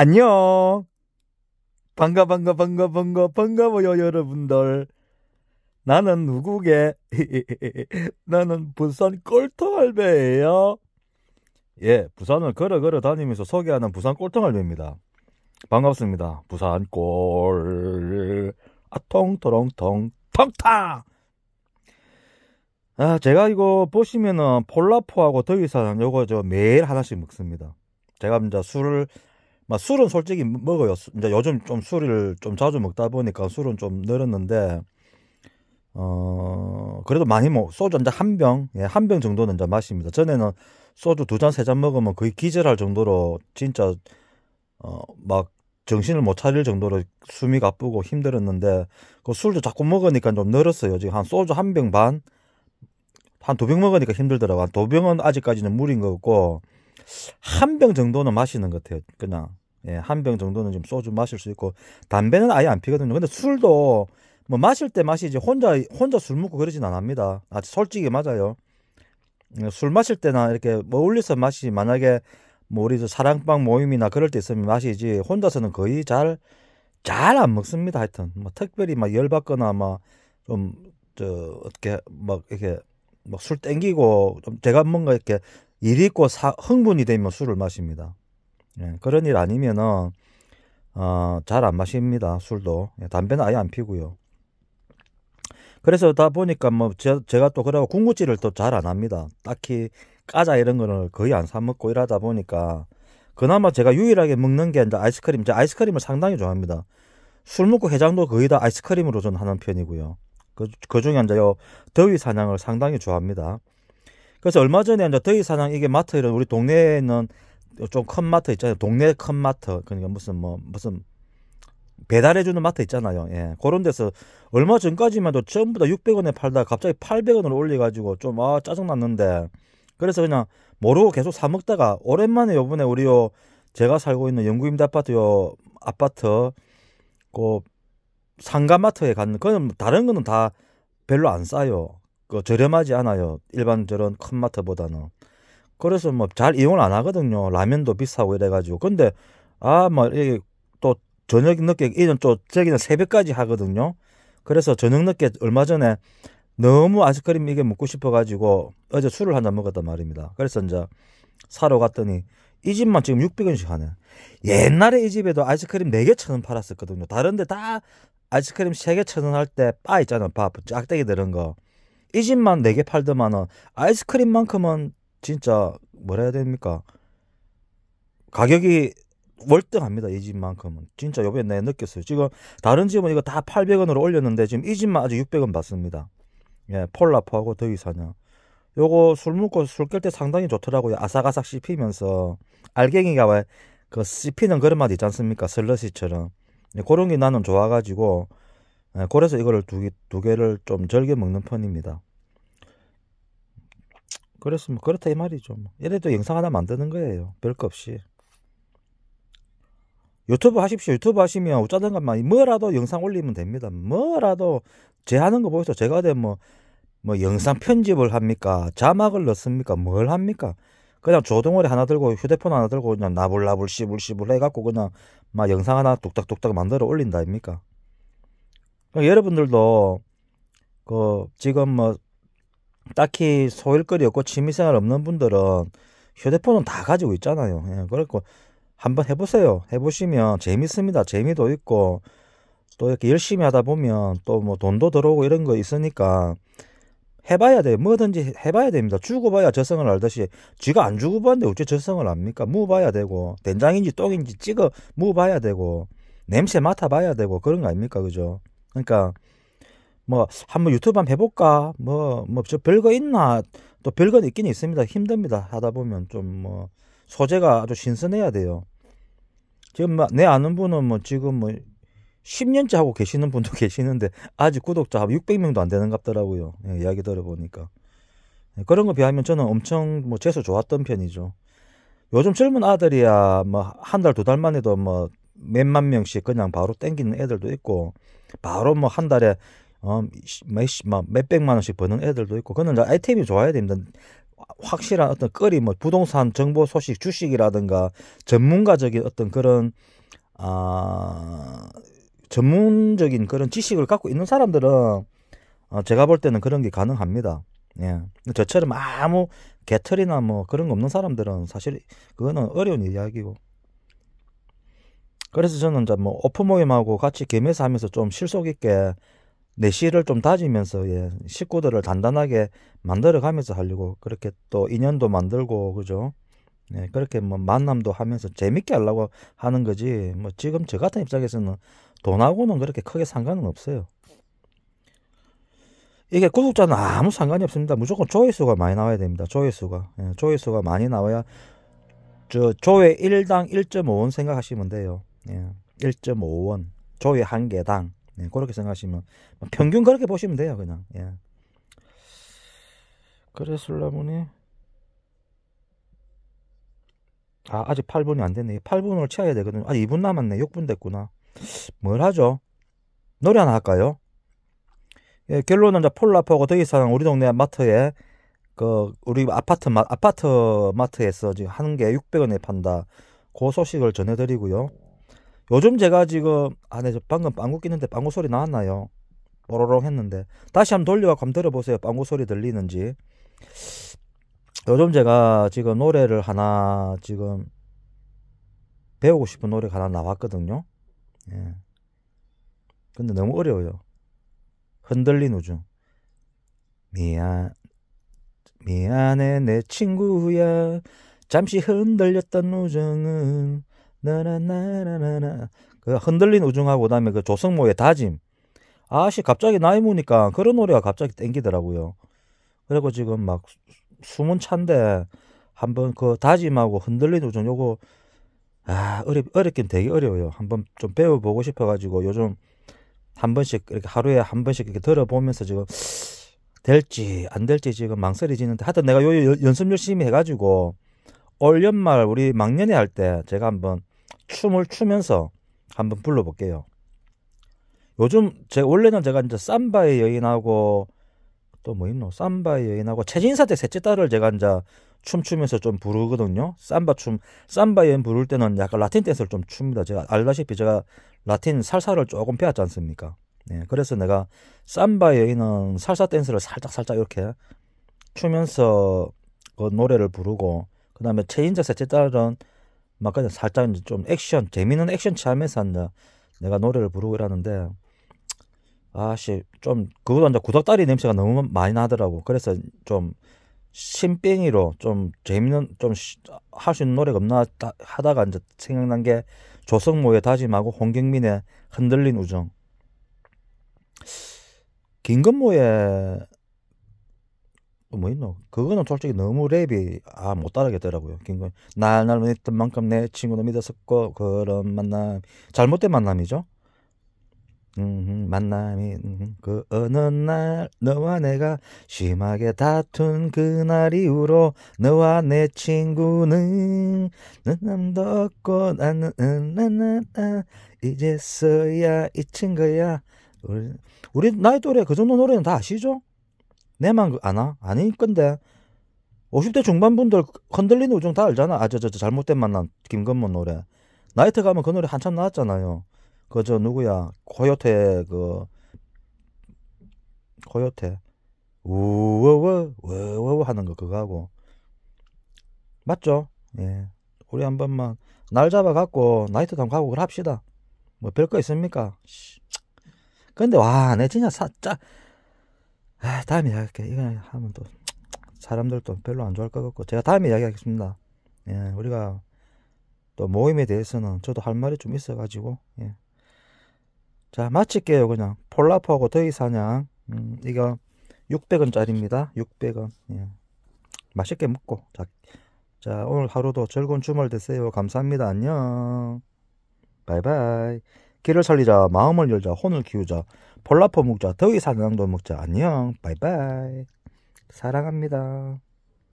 안녕. 반가 반가 반가 반가 반가워요 여러분들. 나는 누구게? 나는 부산 꼴통할배예요. 예, 부산을 걸어 걸어 다니면서 소개하는 부산 꼴통할배입니다. 반갑습니다. 부산 꼴. 아통토롱통 텅탕. 아, 제가 이거 보시면은 폴라포하고 더위사장 요거 저 매일 하나씩 먹습니다. 제가 이제 술을 막 술은 솔직히 뭐 먹어요. 이제 요즘 좀 술을 좀 자주 먹다 보니까 술은 좀 늘었는데 어 그래도 많이 뭐 소주 이제 한 병, 예, 한 병 정도는 이제 마십니다. 전에는 소주 두 잔, 세 잔 먹으면 거의 기절할 정도로 진짜 어 막 정신을 못 차릴 정도로 숨이 가쁘고 힘들었는데 그 술도 자꾸 먹으니까 좀 늘었어요. 지금 한 소주 한 병 반, 한 두 병 먹으니까 힘들더라고. 한 두 병은 아직까지는 무리인 거고 한 병 정도는 마시는 것 같아요. 그냥 예, 한 병 정도는 좀 소주 마실 수 있고 담배는 아예 안 피거든요. 근데 술도 뭐 마실 때 마시지 혼자 혼자 술 먹고 그러진 않습니다아 솔직히 맞아요. 예, 술 마실 때나 이렇게 뭐 올려서 마시지 만약에 뭐 우리 저 사랑방 모임이나 그럴 때 있으면 마시지 혼자서는 거의 잘 잘 안 먹습니다. 하여튼 뭐 특별히 막 열받거나 막 좀 저 어떻게 막 이렇게 막 술 땡기고 좀 제가 뭔가 이렇게 일 있고 사, 흥분이 되면 술을 마십니다. 예, 그런 일 아니면은 어, 잘 안 마십니다. 술도. 예, 담배는 아예 안 피고요. 그래서 다 보니까 뭐 제, 제가 또 그러고 군것질을 또 잘 안 합니다. 딱히 까자 이런 거는 거의 안 사 먹고 이러다 보니까 그나마 제가 유일하게 먹는 게 이제 아이스크림. 제 아이스크림을 상당히 좋아합니다. 술 먹고 해장도 거의 다 아이스크림으로 저 하는 편이고요. 그, 그 중에 이제 요 더위 사냥을 상당히 좋아합니다. 그래서 얼마 전에 이제 더위 사냥 이게 마트 이런 우리 동네에는 좀큰 마트 있잖아요. 동네 큰 마트. 그러니까 무슨 뭐 무슨 배달해 주는 마트 있잖아요. 예. 그런 데서 얼마 전까지만 해도 처음부터 600원에 팔다가 갑자기 800원으로 올려 가지고 좀 아 짜증났는데. 그래서 그냥 모르고 계속 사 먹다가 오랜만에 요번에 우리요 제가 살고 있는 영구임대 아파트요 아파트 그 상가마트에 갔는 그건 다른 거는 다 별로 안 싸요. 그 저렴하지 않아요. 일반 저런 큰 마트보다는. 그래서 뭐 잘 이용을 안 하거든요. 라면도 비싸고 이래가지고. 근데 아, 뭐, 이게 또 저녁 늦게, 이런 또 저기는 새벽까지 하거든요. 그래서 저녁 늦게 얼마 전에 너무 아이스크림 이게 먹고 싶어가지고 어제 술을 한잔 먹었단 말입니다. 그래서 이제 사러 갔더니 이 집만 지금 600원씩 하네. 옛날에 이 집에도 아이스크림 4개 천원 팔았었거든요. 다른데 다 아이스크림 3개 천원할때바 있잖아요. 바 짝대기 들은 거. 이 집만 4개 팔더만은 아이스크림만큼은 진짜 뭐라 해야 됩니까? 가격이 월등합니다. 이 집만큼은. 진짜 요번에 내가 느꼈어요. 지금 다른 집은 이거 다 800원으로 올렸는데 지금 이 집만 아직 600원 받습니다. 예, 폴라포하고 더위사냥. 요거 술 먹고 술 깰 때 상당히 좋더라고요. 아삭아삭 씹히면서 알갱이가 왜 그 씹히는 그런 맛 있지 않습니까? 슬러시처럼. 예, 그런 게 나는 좋아가지고 예, 그래서 이거를 두, 개, 두 개를 좀 즐겨 먹는 편입니다. 그렇습니다. 그렇다 이 말이죠. 뭐. 이래도 영상 하나 만드는 거예요. 별거 없이. 유튜브 하십시오. 유튜브 하시면 어쩌든가 막 뭐라도 영상 올리면 됩니다. 뭐라도 제 하는 거 보이죠. 제가 뭐뭐 뭐 영상 편집을 합니까? 자막을 넣습니까? 뭘 합니까? 그냥 조동어리 하나 들고 휴대폰 하나 들고 그냥 나불나불 시불시불 해갖고 그냥 막 영상 하나 뚝딱뚝딱 만들어 올린다 아닙니까 그러니까 여러분들도 그 지금 뭐 딱히 소일거리 없고 취미생활 없는 분들은 휴대폰은 다 가지고 있잖아요. 예, 그렇고 한번 해보세요. 해보시면 재밌습니다. 재미도 있고 또 이렇게 열심히 하다 보면 또 뭐 돈도 들어오고 이런 거 있으니까 해봐야 돼요. 뭐든지 해봐야 됩니다. 주고봐야 저성을 알듯이 쥐가 안 주고봤는데 어째 저성을 압니까? 무봐야 되고 된장인지 똥인지 찍어 무봐야 되고 냄새 맡아봐야 되고 그런 거 아닙니까? 그죠? 그러니까 뭐 한번 유튜브 한번 해볼까 뭐뭐저 별거 있나 또 별거 있긴 있습니다 힘듭니다 하다 보면 좀 뭐 소재가 아주 신선해야 돼요 지금 뭐내 아는 분은 뭐 지금 뭐 10년째 하고 계시는 분도 계시는데 아직 구독자 600명도 안 되는 같더라고요 예, 이야기 들어보니까 예, 그런 거 비하면 저는 엄청 뭐 재수 좋았던 편이죠 요즘 젊은 아들이야 뭐 한 달 두 달만 해도 뭐 몇만 명씩 그냥 바로 땡기는 애들도 있고 바로 뭐 한 달에 어, 몇막 뭐, 몇백만 원씩 버는 애들도 있고 그는 아이템이 좋아야 됩니다. 확실한 어떤 거리 뭐 부동산 정보 소식 주식이라든가 전문가적인 어떤 그런 아 전문적인 그런 지식을 갖고 있는 사람들은 어, 제가 볼 때는 그런 게 가능합니다. 예. 저처럼 아무 개털이나 뭐 그런 거 없는 사람들은 사실 그거는 어려운 이야기고. 그래서 저는 이제 뭐오프 모임하고 같이 개매사 하면서 좀 실속 있게 내 시를 좀 다지면서 예, 식구들을 단단하게 만들어가면서 하려고 그렇게 또 인연도 만들고 그죠? 예, 그렇게 뭐 만남도 하면서 재밌게 하려고 하는 거지 뭐 지금 저 같은 입장에서는 돈하고는 그렇게 크게 상관은 없어요. 이게 구독자는 아무 상관이 없습니다. 무조건 조회수가 많이 나와야 됩니다. 조회수가 예, 조회수가 많이 나와야 저 조회 1당 1.5원 생각하시면 돼요. 예, 1.5원 조회 한 개당 네, 그렇게 생각하시면 뭐 평균 그렇게 보시면 돼요, 그냥. 예. 그래슬라문이 아, 아직 8분이 안 됐네. 8분으로 채워야 되거든요. 아, 2분 남았네. 6분 됐구나. 뭘 하죠? 노래 하나 할까요? 예, 결론은 폴라포고 더 이상 우리 동네 마트에 그 우리 아파트 마, 아파트 마트에서 지금 하는 게 600원에 판다. 그 소식을 전해드리고요. 요즘 제가 지금 아네 저 방금 빵구 끼는데 빵구 소리 나왔나요? 뽀로롱 했는데 다시 한번 돌려와 검 들어보세요. 빵구 소리 들리는지. 요즘 제가 지금 노래를 하나 지금 배우고 싶은 노래가 하나 나왔거든요. 예. 근데 너무 어려워요. 흔들린 우주. 미안, 미안해 내 친구야. 잠시 흔들렸던 우정은 나나나나나 그 흔들린 우중하고 그다음에 그 조성모의 다짐 아씨 갑자기 나이 먹니까 그런 노래가 갑자기 땡기더라고요. 그리고 지금 막 숨은 찬데 한번 그 다짐하고 흔들린 우중 요거 아 어렵 어렵긴 되게 어려워요. 한번 좀 배워보고 싶어가지고 요즘 한 번씩 이렇게 하루에 한 번씩 이렇게 들어보면서 지금 될지 안 될지 지금 망설이지는데 하여튼 내가 요 연습 열심히 해가지고 올 연말 우리 막년회할 때 제가 한번 춤을 추면서 한번 불러볼게요. 요즘 제 원래는 제가 이제 삼바의 여인하고 또 뭐 있노? 삼바의 여인하고 최진사 때 셋째 딸을 제가 이제 춤추면서 좀 부르거든요. 삼바 춤, 삼바 여인 부를 때는 약간 라틴 댄스를 좀 춥니다. 제가 알다시피 제가 라틴 살사를 조금 배웠지 않습니까? 네, 그래서 내가 삼바 여인은 살사 댄스를 살짝 살짝 이렇게 추면서 그 노래를 부르고 그 다음에 최인자 셋째 딸은 막간 에 살짝 이제 좀 액션 재미있는 액션 취하면서 이제 내가 노래를 부르고 이러는데 아씨 좀 그거도 이제 구닥다리 냄새가 너무 많이 나더라고 그래서 좀 신뱅이로 좀 재밌는 좀 할 수 있는 노래가 없나 하다가 이제 생각난 게 조성모의 다짐하고 홍경민의 흔들린 우정 김건모의 뭐 있노? 그거는 솔직히 너무 랩이 아못따르겠더라고요 김건 날날 믿던 만큼 내 친구도 믿었었고 그런 만남 잘못된 만남이죠. 음, 만남이 음흠. 그 어느 날 너와 내가 심하게 다툰 그날 이후로 너와 내 친구는 눈남도 없고 나는 나나나 이제서야 잊힌 거야 우리, 우리 나이 또래 그 정도 노래는 다 아시죠? 내만 그, 아나? 아닐 건데. 50대 중반분들 흔들리는 우정 다 알잖아. 아, 저, 저, 저 잘못된 만남 김건모 노래. 나이트 가면 그 노래 한참 나왔잖아요. 그, 저, 누구야. 코요태, 그, 코요태. 우워워, 워워워 하는 거 그거 하고. 맞죠? 예. 우리 한 번만 날 잡아갖고 나이트 당 가고 그걸 합시다. 뭐 별 거 있습니까? 씨. 근데 와, 내 진짜 사, 짜, 아, 다음에 이야기할게요. 이거 하면 또 사람들도 별로 안 좋아할 것 같고 제가 다음에 이야기하겠습니다. 예, 우리가 또 모임에 대해서는 저도 할 말이 좀 있어가지고 예. 자 마칠게요 그냥 폴라포하고 더이 사냥 음, 이거 600원짜리입니다. 600원 예. 맛있게 먹고 자, 자 오늘 하루도 즐거운 주말 되세요. 감사합니다. 안녕 바이바이 길을 살리자 마음을 열자 혼을 키우자 벌라퍼 먹자 더위 사냥도 먹자 안녕 바이바이 사랑합니다